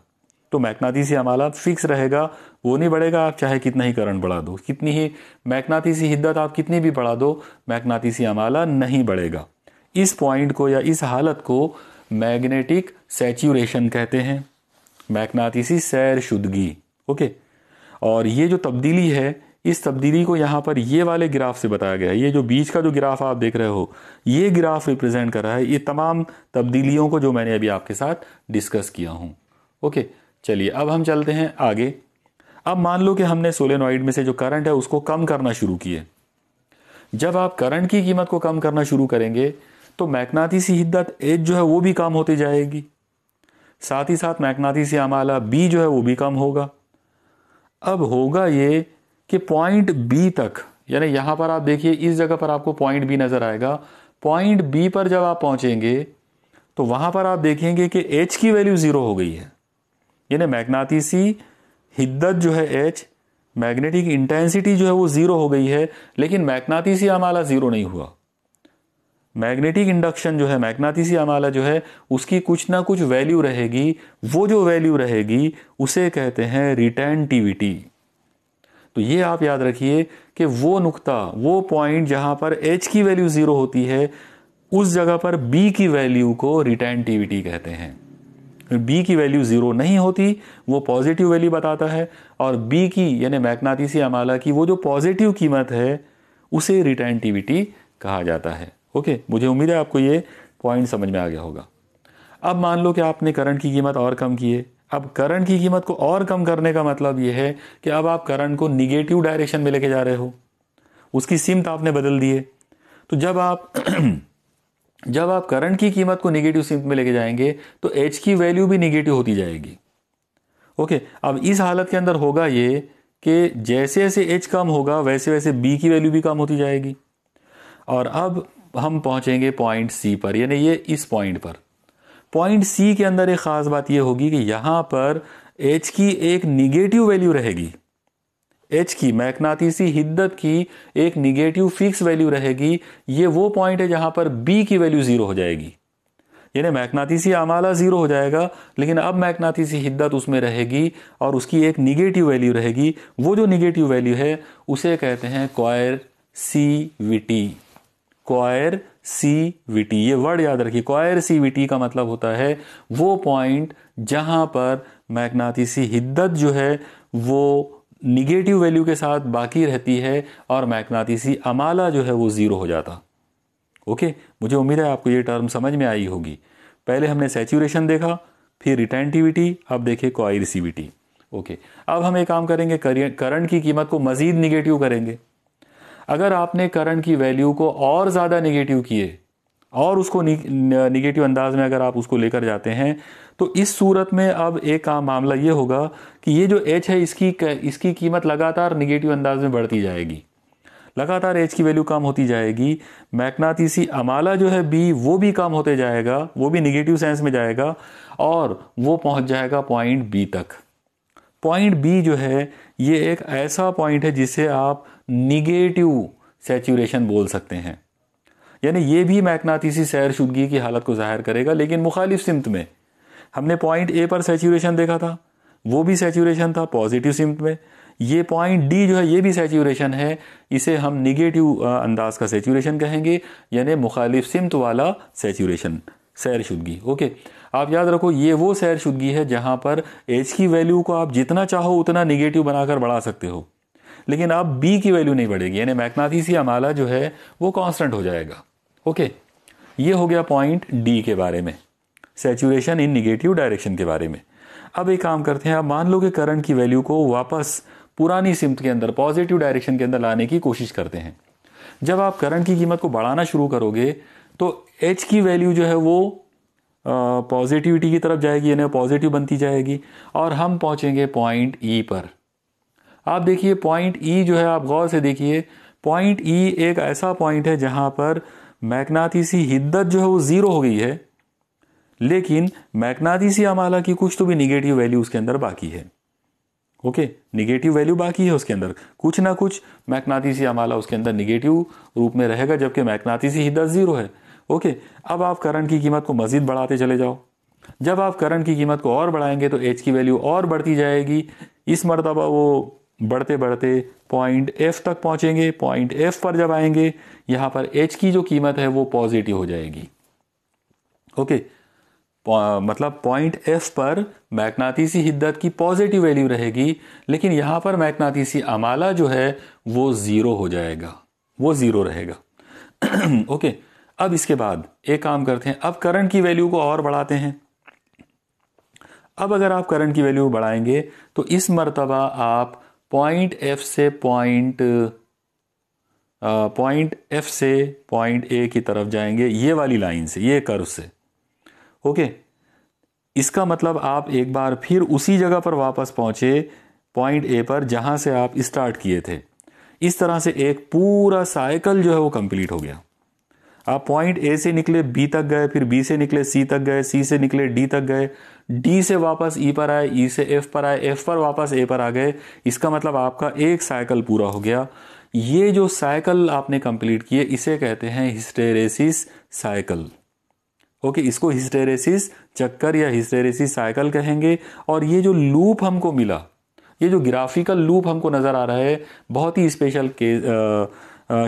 तो मैकनातीसी हमारा फिक्स रहेगा वो नहीं बढ़ेगा आप चाहे कितना ही करंट बढ़ा दो कितनी ही मैकनातीसी हिद्दत आप कितनी भी बढ़ा दो मैकनातीसी हमारा नहीं बढ़ेगा इस पॉइंट को या इस हालत को मैग्नेटिक सेचुरेशन कहते हैं मैकनातीसी सैर शुद्धगी ओके और ये जो तब्दीली है इस तब्दीली को यहाँ पर ये वाले ग्राफ से बताया गया है ये जो बीच का जो ग्राफ आप देख रहे हो ये ग्राफ रिप्रेजेंट कर रहा है ये तमाम तब्दीलियों को जो मैंने अभी आपके साथ डिस्कस किया हूँ ओके okay. चलिए अब हम चलते हैं आगे अब मान लो कि हमने सोलेनॉइड में से जो करंट है उसको कम करना शुरू किए जब आप करंट की कीमत को कम करना शुरू करेंगे तो सी हिद्दत एच जो है वो भी कम होती जाएगी साथ ही साथ सी आमाला बी जो है वो भी कम होगा अब होगा ये कि पॉइंट बी तक यानी यहां पर आप देखिए इस जगह पर आपको पॉइंट बी नज़र आएगा पॉइंट बी पर जब आप पहुंचेंगे तो वहां पर आप देखेंगे कि एच की वैल्यू ज़ीरो हो गई है यानी मैग्नातीसी हिद्दत जो है एच मैग्नेटिक इंटेंसिटी जो है वो ज़ीरो हो गई है लेकिन मैग्नातीसी अमाला ज़ीरो नहीं हुआ मैग्नेटिक इंडक्शन जो है मैग्नातीसी अमाला जो है उसकी कुछ ना कुछ वैल्यू रहेगी वो जो वैल्यू रहेगी उसे कहते हैं रिटेंटिविटी तो ये आप याद रखिए कि वो नुक्ता वो पॉइंट जहां पर एच की वैल्यू ज़ीरो होती है उस जगह पर बी की वैल्यू को रिटेंटिविटी कहते हैं बी की वैल्यू ज़ीरो नहीं होती वो पॉजिटिव वैल्यू बताता है और बी की यानी मैकनातीसी अमाला की वो जो पॉजिटिव कीमत है उसे रिटेंटिविटी कहा जाता है ओके मुझे उम्मीद है आपको ये पॉइंट समझ में आ गया होगा अब मान लो कि आपने करंट की कीमत और कम किए अब करंट की कीमत को और कम करने का मतलब यह है कि अब आप करंट को निगेटिव डायरेक्शन में लेके जा रहे हो उसकी सिमत तो आपने बदल दिए तो जब आप जब आप करंट की कीमत को निगेटिव सिम्प में लेके जाएंगे तो एच की वैल्यू भी निगेटिव होती जाएगी ओके अब इस हालत के अंदर होगा ये कि जैसे जैसे एच कम होगा वैसे वैसे बी की वैल्यू भी कम होती जाएगी और अब हम पहुंचेंगे पॉइंट सी पर यानी ये इस पॉइंट पर पॉइंट सी के अंदर एक ख़ास बात यह होगी कि यहां पर एच की एक निगेटिव वैल्यू रहेगी एच की मैकनातीसी हिद्दत की एक निगेटिव फिक्स वैल्यू रहेगी ये वो पॉइंट है जहां पर बी की वैल्यू ज़ीरो हो जाएगी यानी मैकनातीसी आमाला ज़ीरो हो जाएगा लेकिन अब मैकनातीसी हिद्दत उसमें रहेगी और उसकी एक निगेटिव वैल्यू रहेगी वो जो निगेटिव वैल्यू है उसे कहते हैं coercivity coercivity ये वर्ड याद रखिए क्वायर सी वी टी का मतलब होता है वो पॉइंट जहां पर मैकनातीसी हिद्दत जो है वो निगेटिव वैल्यू के साथ बाकी रहती है और मैकनातीसी अमाला जो है वो ज़ीरो हो जाता ओके मुझे उम्मीद है आपको ये टर्म समझ में आई होगी पहले हमने सेचुरेशन देखा फिर रिटेंटिविटी अब देखे कोआइरिसिविटी ओके अब हम एक काम करेंगे करंट की कीमत को मज़ीद निगेटिव करेंगे अगर आपने करंट की वैल्यू को और ज़्यादा निगेटिव किए और उसको निगेटिव अंदाज में अगर आप उसको लेकर जाते हैं तो इस सूरत में अब एक मामला ये होगा कि ये जो एच है इसकी इसकी कीमत लगातार निगेटिव अंदाज में बढ़ती जाएगी लगातार एच की वैल्यू कम होती जाएगी मैकनातीसी अमाला जो है बी वो भी कम होते जाएगा वो भी निगेटिव सेंस में जाएगा और वो पहुंच जाएगा पॉइंट बी तक पॉइंट बी जो है ये एक ऐसा पॉइंट है जिसे आप निगेटिव सेचुरेशन बोल सकते हैं यानी ये भी मैकनातीसी सैर शुदगी की हालत को जाहिर करेगा लेकिन मुखालिफ सिमत में हमने पॉइंट ए पर सेचुरेशन देखा था वो भी सेचुरेशन था पॉजिटिव सिम्प में ये पॉइंट डी जो है ये भी सेचुरेशन है इसे हम निगेटिव अंदाज का सेचुरेशन कहेंगे यानी मुखालिफ सिमत वाला सेचुरेशन सैर शुद्धगी ओके आप याद रखो ये वो सैर शुद्धगी है जहां पर एच की वैल्यू को आप जितना चाहो उतना निगेटिव बनाकर बढ़ा सकते हो लेकिन आप बी की वैल्यू नहीं बढ़ेगी यानी मैकनाथी सी अमाला जो है वो कांस्टेंट हो जाएगा ओके ये हो गया पॉइंट डी के बारे में सेचुरेशन इन निगेटिव डायरेक्शन के बारे में अब एक काम करते हैं आप मान लो कि करंट की वैल्यू को वापस पुरानी सिमत के अंदर पॉजिटिव डायरेक्शन के अंदर लाने की कोशिश करते हैं जब आप करंट की कीमत को बढ़ाना शुरू करोगे तो एच की वैल्यू जो है वो पॉजिटिविटी की तरफ जाएगी यानी पॉजिटिव बनती जाएगी और हम पहुंचेंगे पॉइंट ई e पर आप देखिए पॉइंट ई e जो है आप गौर से देखिए पॉइंट ई e एक ऐसा पॉइंट है जहां पर मैकनाथीसी हिद्दत जो है वो ज़ीरो हो गई है लेकिन मैकनादीसी अमाला की कुछ तो भी निगेटिव वैल्यू उसके अंदर बाकी है ओके निगेटिव वैल्यू बाकी है उसके अंदर कुछ ना कुछ मैकनातीसी अमाला उसके अंदर निगेटिव रूप में रहेगा जबकि मैकनातीसी ही दस जीरो है ओके अब आप करंट की कीमत को मजीद बढ़ाते चले जाओ जब आप करंट की कीमत को और बढ़ाएंगे तो एच की वैल्यू और बढ़ती जाएगी इस मरतबा वो बढ़ते बढ़ते पॉइंट एफ तक पहुंचेंगे पॉइंट एफ पर जब आएंगे यहां पर एच की जो कीमत है वो पॉजिटिव हो जाएगी ओके मतलब पॉइंट एफ पर मैकनातीसी हिद्दत की पॉजिटिव वैल्यू रहेगी लेकिन यहाँ पर मैकनातीसी अमाला जो है वो ज़ीरो हो जाएगा वो ज़ीरो रहेगा ओके अब इसके बाद एक काम करते हैं अब करंट की वैल्यू को और बढ़ाते हैं अब अगर आप करंट की वैल्यू बढ़ाएंगे तो इस मरतबा आप पॉइंट एफ से पॉइंट पॉइंट एफ से पॉइंट ए की तरफ जाएंगे ये वाली लाइन से ये कर्व से ओके इसका मतलब आप एक बार फिर उसी जगह पर वापस पहुंचे पॉइंट ए पर जहां से आप स्टार्ट किए थे इस तरह से एक पूरा साइकिल जो है वो कंप्लीट हो गया आप पॉइंट ए से निकले बी तक गए फिर बी से निकले सी तक गए सी से निकले डी तक गए डी से वापस ई e पर आए ई e से एफ पर आए एफ पर वापस ए पर आ गए इसका मतलब आपका एक साइकिल पूरा हो गया ये जो साइकिल आपने कंप्लीट किए इसे कहते हैं हिस्टेरेसिस साइकिल ओके okay, इसको हिस्टेरेसिस चक्कर या हिस्टेरेसिस साइकिल कहेंगे और ये जो लूप हमको मिला ये जो ग्राफिकल लूप हमको नज़र आ रहा है बहुत ही स्पेशल के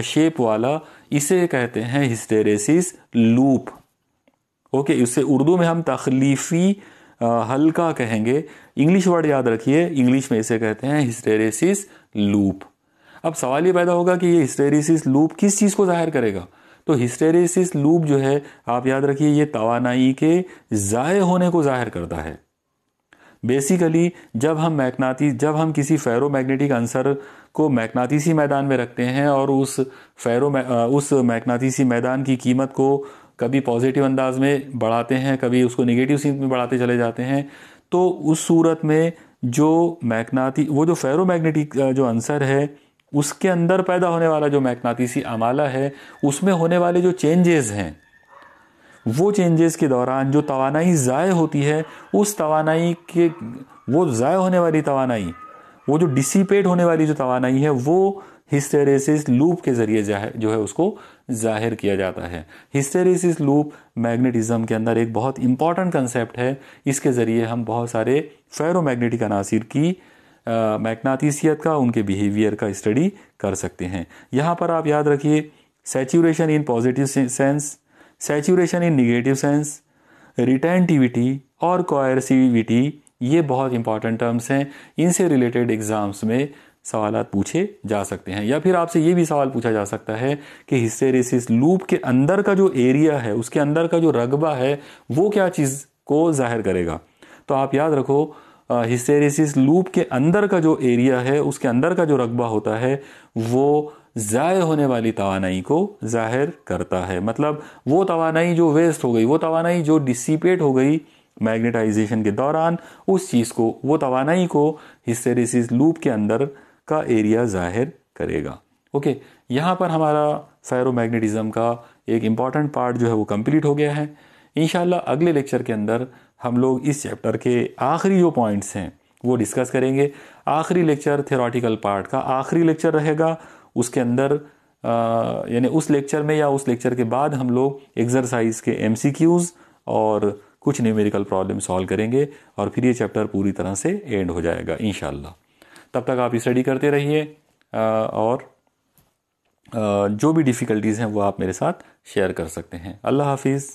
शेप वाला इसे कहते हैं हिस्टेरेसिस लूप ओके okay, इससे उर्दू में हम तखलीफी हल्का कहेंगे इंग्लिश वर्ड याद रखिए इंग्लिश में इसे कहते हैं हिस्टेरेसिस लूप अब सवाल ये पैदा होगा कि ये हिस्टेरेसिस लूप किस चीज़ को जाहिर करेगा तो हिस्टेरेसिस लूप जो है आप याद रखिए ये तोानाई के ज़ाय होने को ज़ाहिर करता है बेसिकली जब हम मैकनाती जब हम किसी फेरोमैग्नेटिक अंसर को मैकनातीसी मैदान में रखते हैं और उस फेरो उस मैकनातीसी मैदान की कीमत को कभी पॉजिटिव अंदाज में बढ़ाते हैं कभी उसको निगेटिव सीन में बढ़ाते चले जाते हैं तो उस सूरत में जो मैकनाती वो जो फेरोमैग्नेटिक जो अंसर है उसके अंदर पैदा होने वाला जो मैकनातीसी अमाला है उसमें होने वाले जो चेंजेस हैं वो चेंजेस के दौरान जो तवानाई ज़ाय होती है उस तवानाई के वो ज़ाय होने वाली तोानाई वो जो डिसिपेट होने वाली जो तोानाई है वो हिस्टेरेसिस लूप के ज़रिए जो है उसको जाहिर किया जाता है हिस्टेरेसिस लूप मैग्नेटिज़्म के अंदर एक बहुत इंपॉर्टेंट कंसेप्ट है इसके ज़रिए हम बहुत सारे फेरोमैग्नेटिक अनासर की मैकनातीसियत का उनके बिहेवियर का स्टडी कर सकते हैं यहाँ पर आप याद रखिए saturation in positive sense saturation in negative sense retentivity और कोयरसिविटी ये बहुत इंपॉर्टेंट टर्म्स हैं इनसे रिलेटेड एग्जाम्स में सवाल पूछे जा सकते हैं या फिर आपसे ये भी सवाल पूछा जा सकता है कि हिस्टेरिसिस लूप के अंदर का जो एरिया है उसके अंदर का जो रगबा है वो क्या चीज़ को जाहिर करेगा तो आप याद रखो हिस्टेरिस लूप के अंदर का जो एरिया है उसके अंदर का जो रकबा होता है वो ज़ाय होने वाली तोानाई को ज़ाहिर करता है मतलब वो तोानाई जो वेस्ट हो गई वो तोानाई जो डिसिपेट हो गई मैग्नेटाइजेशन के दौरान उस चीज़ को वो तोानाई को हिस्टेरिस लूप के अंदर का एरिया ज़ाहिर करेगा ओके यहाँ पर हमारा सायरोमैग्नेटिज़म का एक इम्पॉर्टेंट पार्ट जो है वो कंप्लीट हो गया है इन अगले लेक्चर के अंदर हम लोग इस चैप्टर के आखिरी जो पॉइंट्स हैं वो डिस्कस करेंगे आखिरी लेक्चर थेरोटिकल पार्ट का आखिरी लेक्चर रहेगा उसके अंदर यानी उस लेक्चर में या उस लेक्चर के बाद हम लोग एक्सरसाइज के एम और कुछ न्यूमेरिकल प्रॉब्लम सॉल्व करेंगे और फिर ये चैप्टर पूरी तरह से एंड हो जाएगा इन तब तक आप स्टडी करते रहिए और जो भी डिफ़िकल्टीज़ हैं वो आप मेरे साथ शेयर कर सकते हैं अल्लाह हाफिज़